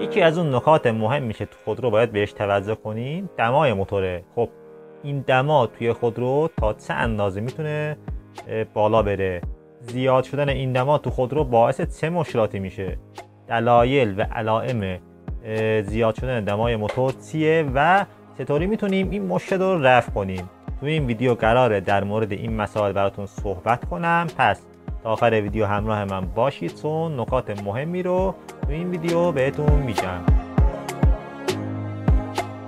یکی از اون نکات مهمی که تو خودرو باید بهش توجه کنیم دمای موتوره خب این دما توی خودرو تا چه اندازه میتونه بالا بره زیاد شدن این دما تو خودرو باعث چه مشکلاتی میشه دلایل و علائم زیاد شدن دمای موتور چیه و چطوری میتونیم این مشکل رو رفع کنیم تو این ویدیو قراره در مورد این مسائل براتون صحبت کنم پس تا آخر ویدیو همراه من باشید چون نکات مهمی رو تو این ویدیو بهتون میشم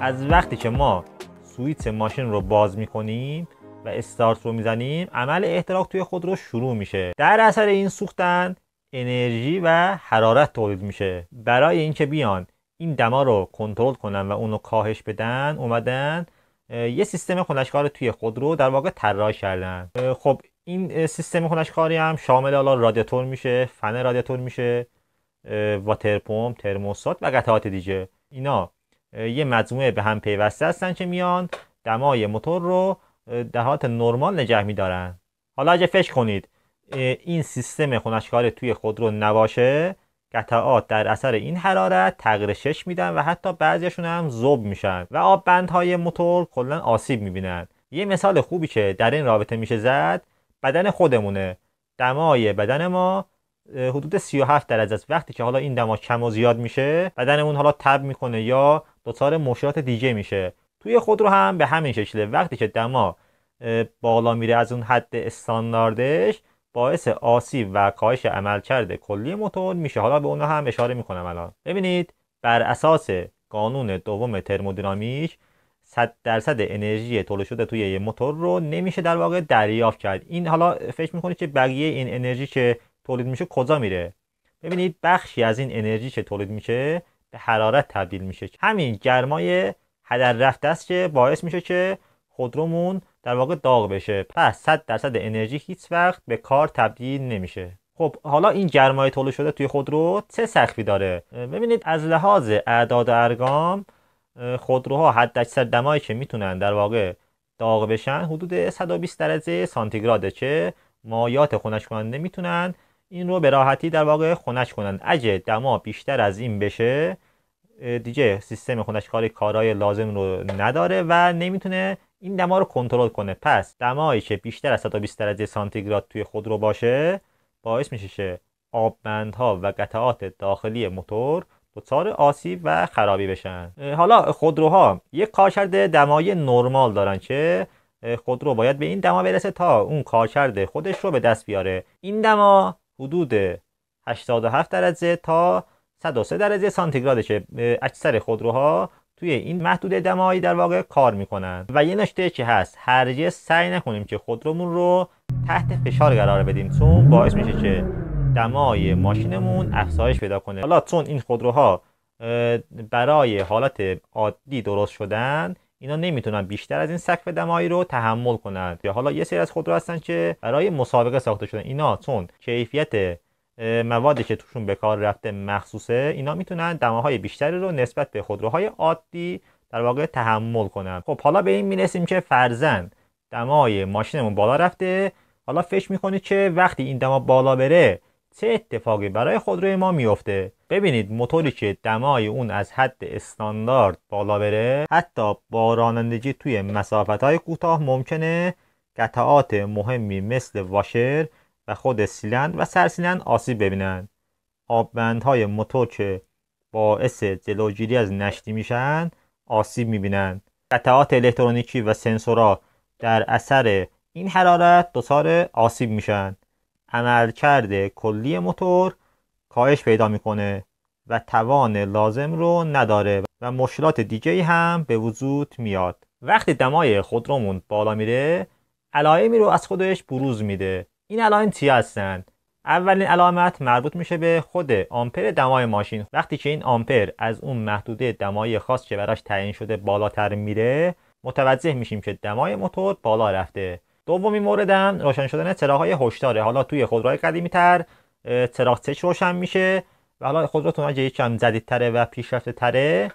از وقتی که ما سویت ماشین رو باز میکنیم و استارت رو میزنیم عمل احتراق توی خود رو شروع میشه در اثر این سوختن انرژی و حرارت تولید میشه برای اینکه بیان این دما رو کنترل کنن و اون کاهش بدن اومدن یه سیستم خنشکار توی خود رو در واقع طراحی کردن خب این سیستم کاری هم شامل حالا رادیاتور میشه فن رادیاتور میشه واتر پمپ ترموستات و قطعات دیگه اینا یه مجموعه به هم پیوسته هستن که میان دمای موتور رو در حالت نرمال نگه میدارن حالا اگه فکر کنید این سیستم خنشکاری توی خود رو نباشه قطعات در اثر این حرارت تغییر شش میدن و حتی بعضیشون هم زوب میشن و آب بندهای موتور کلا آسیب میبینن یه مثال خوبی که در این رابطه میشه زد بدن خودمونه دمای بدن ما حدود 37 درجه است وقتی که حالا این دما کم و زیاد میشه بدنمون حالا تب میکنه یا دچار مشکلات دیگه میشه توی خود رو هم به همین شکله وقتی که دما بالا میره از اون حد استانداردش باعث آسیب و کاهش عملکرد کلی موتور میشه حالا به اونها هم اشاره میکنم الان ببینید بر اساس قانون دوم ترمودینامیک 100 درصد انرژی تولید شده توی یه موتور رو نمیشه در واقع دریافت کرد این حالا فکر میکنید که بقیه این انرژی که تولید میشه کجا میره ببینید بخشی از این انرژی که تولید میشه به حرارت تبدیل میشه همین گرمای هدر رفته است که باعث میشه که خودرومون در واقع داغ بشه پس 100 درصد انرژی هیچ وقت به کار تبدیل نمیشه خب حالا این گرمای تولید شده توی خودرو چه سخفی داره ببینید از لحاظ اعداد ارقام خودروها حد اکثر دمایی که میتونن در واقع داغ بشن حدود 120 درجه سانتیگراده که مایات خنک کننده میتونن این رو به راحتی در واقع خنک کنن اگه دما بیشتر از این بشه دیگه سیستم خنککاری کارای لازم رو نداره و نمیتونه این دما رو کنترل کنه پس دمایی که بیشتر از 120 درجه سانتیگراد توی خودرو باشه باعث میشه که ها و قطعات داخلی موتور دچار آسیب و خرابی بشن حالا خودروها یک کارکرد دمایی نرمال دارن که خودرو باید به این دما برسه تا اون کارکرد خودش رو به دست بیاره این دما حدود 87 درجه تا 103 درجه سانتیگراده که اکثر خودروها توی این محدود دمایی در واقع کار میکنن و یه نشته که هست هرگز سعی نکنیم که خودرومون رو تحت فشار قرار بدیم چون باعث میشه که دمای ماشینمون افزایش پیدا کنه حالا چون این خودروها برای حالت عادی درست شدن اینا نمیتونن بیشتر از این سقف دمایی رو تحمل کنند یا حالا یه سری از خودرو هستن که برای مسابقه ساخته شدن اینا چون کیفیت موادی که توشون به کار رفته مخصوصه اینا میتونن دماهای بیشتری رو نسبت به خودروهای عادی در واقع تحمل کنن خب حالا به این میرسیم که فرزن دمای ماشینمون بالا رفته حالا فکر میکنه که وقتی این دما بالا بره چه اتفاقی برای خودروی ما میفته ببینید موتوری که دمای اون از حد استاندارد بالا بره حتی با رانندگی توی مسافت های کوتاه ممکنه قطعات مهمی مثل واشر و خود سیلند و سرسیلند آسیب ببینن های موتور که باعث جلوگیری از نشتی میشن آسیب میبینن قطعات الکترونیکی و سنسورا در اثر این حرارت دچار آسیب میشن عملکرد کلی موتور کاهش پیدا میکنه و توان لازم رو نداره و مشکلات دیگه هم به وجود میاد وقتی دمای خودرومون بالا میره علائمی رو از خودش بروز میده این علائم چی هستن اولین علامت مربوط میشه به خود آمپر دمای ماشین وقتی که این آمپر از اون محدوده دمای خاص که براش تعیین شده بالاتر میره متوجه میشیم که دمای موتور بالا رفته دومین موردم روشن شدن چراغ‌های هشداره حالا توی خودروهای قدیمی‌تر چراغ چش روشن میشه و حالا خودروتون اگه یکم جدیدتره و پیشرفته تره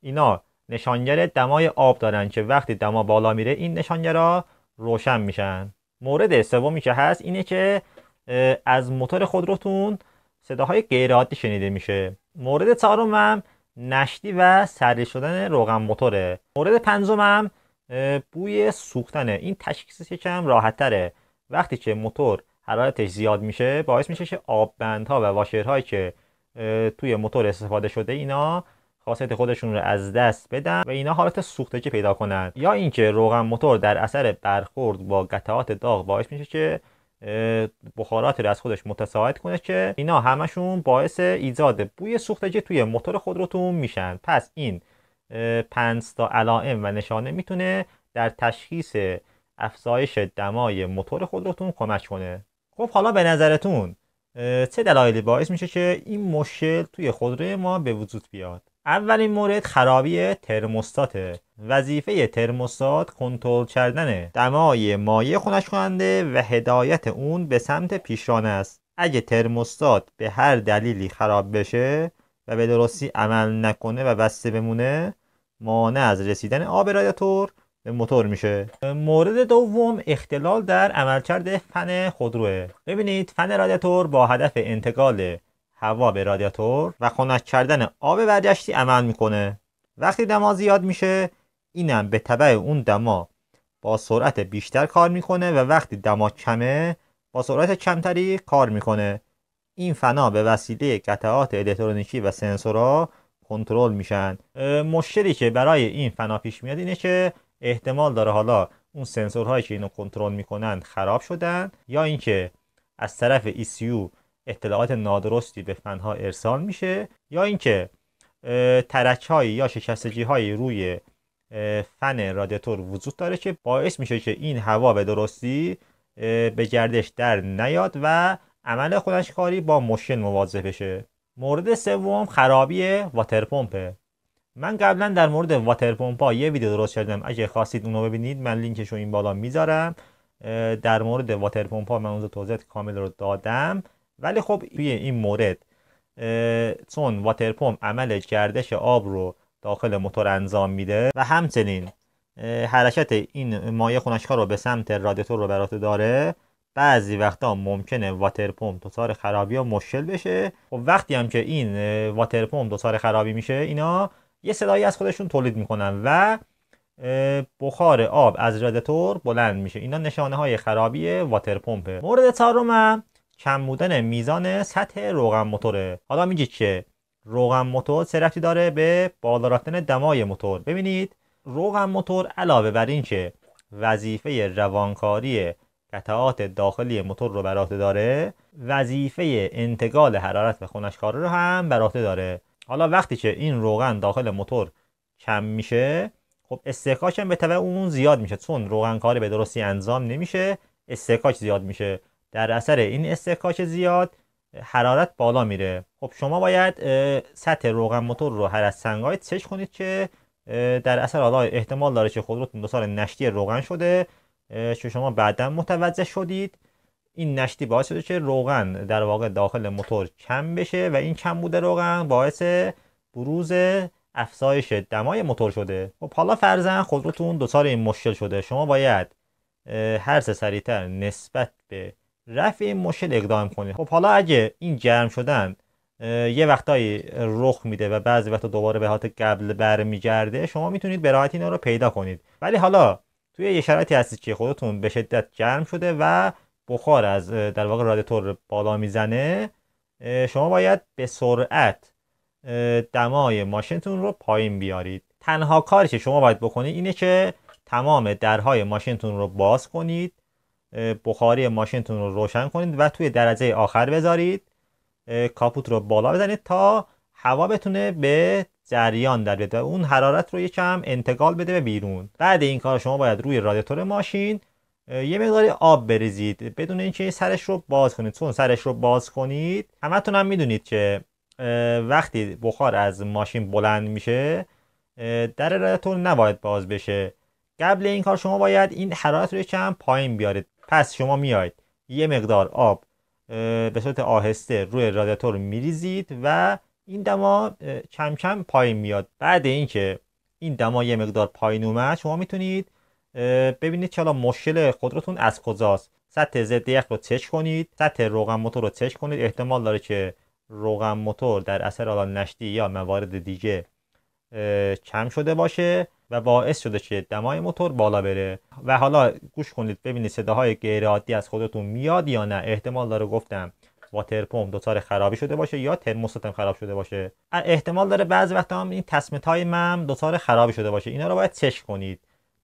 اینا نشانگر دمای آب دارن که وقتی دما بالا میره این نشانگرا روشن میشن مورد سومی که هست اینه که از موتور خودروتون صداهای غیرعادی شنیده میشه مورد چهارمم نشتی و سری شدن روغن موتوره مورد پنجمم بوی سوختنه این تشخیصش یکم راحت تره وقتی که موتور حرارتش زیاد میشه باعث میشه که آب بندها و واشرهایی که توی موتور استفاده شده اینا خاصیت خودشون رو از دست بدن و اینا حالت سوختگی پیدا کنن یا اینکه روغن موتور در اثر برخورد با قطعات داغ باعث میشه که بخارات رو از خودش متساعد کنه که اینا همشون باعث ایجاد بوی سوختگی توی موتور خودروتون میشن پس این پنج تا علائم و نشانه میتونه در تشخیص افزایش دمای موتور خودروتون کمک کنه خب حالا به نظرتون چه دلایلی باعث میشه که این مشکل توی خودروی ما به وجود بیاد اولین مورد خرابی ترموستات وظیفه ترموستات کنترل کردن دمای مایع خنک کننده و هدایت اون به سمت پیشران است اگه ترموستات به هر دلیلی خراب بشه و به درستی عمل نکنه و بسته بمونه مانع از رسیدن آب رادیاتور به موتور میشه مورد دوم اختلال در عملکرد فن خودروه ببینید فن رادیاتور با هدف انتقال هوا به رادیاتور و خنک کردن آب برگشتی عمل میکنه وقتی دما زیاد میشه اینم به تبع اون دما با سرعت بیشتر کار میکنه و وقتی دما کمه با سرعت کمتری کار میکنه این فنا به وسیله قطعات الکترونیکی و سنسورها کنترل میشن مشکلی که برای این فنا پیش میاد اینه که احتمال داره حالا اون سنسورهایی که اینو کنترل میکنن خراب شدن یا اینکه از طرف ECU اطلاعات نادرستی به فنها ارسال میشه یا اینکه ترک هایی یا شکستگی هایی روی فن رادیاتور وجود داره که باعث میشه که این هوا به درستی به گردش در نیاد و عمل خودش کاری با مشکل مواجه بشه مورد سوم خرابی واتر پمپه من قبلا در مورد واتر ها یه ویدیو درست کردم اگه خواستید اونو ببینید من لینکش رو این بالا میذارم در مورد واتر ها من اونجا توضیح کامل رو دادم ولی خب توی این مورد چون واتر پمپ عمل گردش آب رو داخل موتور انجام میده و همچنین حرکت این مایه خنکا رو به سمت رادیاتور رو برات داره بعضی وقتا ممکنه واتر پمپ دچار خرابی و مشکل بشه و خب وقتی هم که این واتر پمپ دچار خرابی میشه اینا یه صدایی از خودشون تولید میکنن و بخار آب از رادیاتور بلند میشه اینا نشانه های خرابی واتر پمپه مورد چهارم کم بودن میزان سطح روغن موتوره حالا میگید که روغن موتور چه داره به بالا رفتن دمای موتور ببینید روغن موتور علاوه بر اینکه وظیفه روانکاری قطعات داخلی موتور رو بر داره وظیفه انتقال حرارت به خنشکاره رو هم بر داره حالا وقتی که این روغن داخل موتور کم میشه خب استحکاک هم به تبع اون زیاد میشه چون روغن کاری به درستی انجام نمیشه استحکاک زیاد میشه در اثر این استحکاک زیاد حرارت بالا میره خب شما باید سطح روغن موتور رو هر از سنگای چش کنید که در اثر حالا احتمال داره که خودروتون دچار نشتی روغن شده که شما بعدا متوجه شدید این نشتی باعث شده که روغن در واقع داخل موتور کم بشه و این کم بوده روغن باعث بروز افزایش دمای موتور شده خب حالا فرزن خودروتون دوچار این مشکل شده شما باید هر سه سریعتر نسبت به رفع این مشکل اقدام کنید خب حالا اگه این جرم شدن یه وقتایی رخ میده و بعضی وقتا دوباره به حالت قبل برمیگرده شما میتونید به راحتی اینا رو پیدا کنید ولی حالا توی یه شرایطی هستید که خودتون به شدت گرم شده و بخار از در واقع رادیاتور بالا میزنه شما باید به سرعت دمای ماشینتون رو پایین بیارید تنها کاری که شما باید بکنید اینه که تمام درهای ماشینتون رو باز کنید بخاری ماشینتون رو روشن کنید و توی درجه آخر بذارید کاپوت رو بالا بزنید تا هوا بتونه به جریان در بده اون حرارت رو یکم انتقال بده به بیرون بعد این کار شما باید روی رادیاتور ماشین یه مقداری آب بریزید بدون اینکه سرش رو باز کنید چون سرش رو باز کنید همتون هم میدونید که وقتی بخار از ماشین بلند میشه در رادیاتور نباید باز بشه قبل این کار شما باید این حرارت رو یکم پایین بیارید پس شما میاید یه مقدار آب به صورت آهسته روی رادیاتور میریزید و این دما کم کم پایین میاد بعد اینکه این دما یه مقدار پایین اومد شما میتونید ببینید چرا مشکل خودتون از کجاست سطح ضد یخ رو چک کنید سطح روغن موتور رو چک کنید احتمال داره که روغن موتور در اثر آلا نشتی یا موارد دیگه کم شده باشه و باعث شده که دمای موتور بالا بره و حالا گوش کنید ببینید صداهای غیر عادی از خودتون میاد یا نه احتمال داره گفتم واتر پمپ دچار خرابی شده باشه یا ترموستاتم خراب شده باشه احتمال داره بعضی وقتا هم این تسمت های مم دچار خرابی شده باشه اینا رو باید چک کنید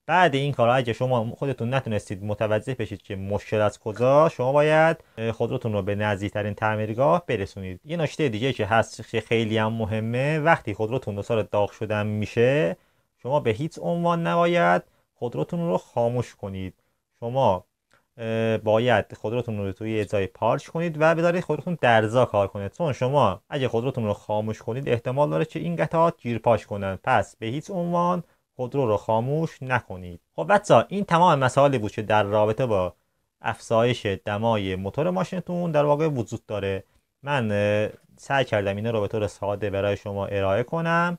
بعد این کارا اگه شما خودتون نتونستید متوجه بشید که مشکل از کجا شما باید خودتون رو به نزدیکترین تعمیرگاه برسونید یه نشته دیگه که هست که خیلی هم مهمه وقتی خودروتون دچار داغ شدن میشه شما به هیچ عنوان نباید خودروتون رو خاموش کنید شما باید خودروتون رو توی جای پارچ کنید و بذارید خودتون درزا کار کنید چون شما اگه خودروتون رو خاموش کنید احتمال داره که این قطعات پاش کنن پس به هیچ عنوان خودرو رو خاموش نکنید خب بچه این تمام مسائلی بود که در رابطه با افزایش دمای موتور ماشینتون در واقع وجود داره من سعی کردم اینا رو به طور ساده برای شما ارائه کنم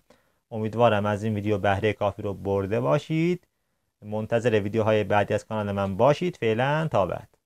امیدوارم از این ویدیو بهره کافی رو برده باشید منتظر ویدیوهای بعدی از کانال من باشید فعلا تا بعد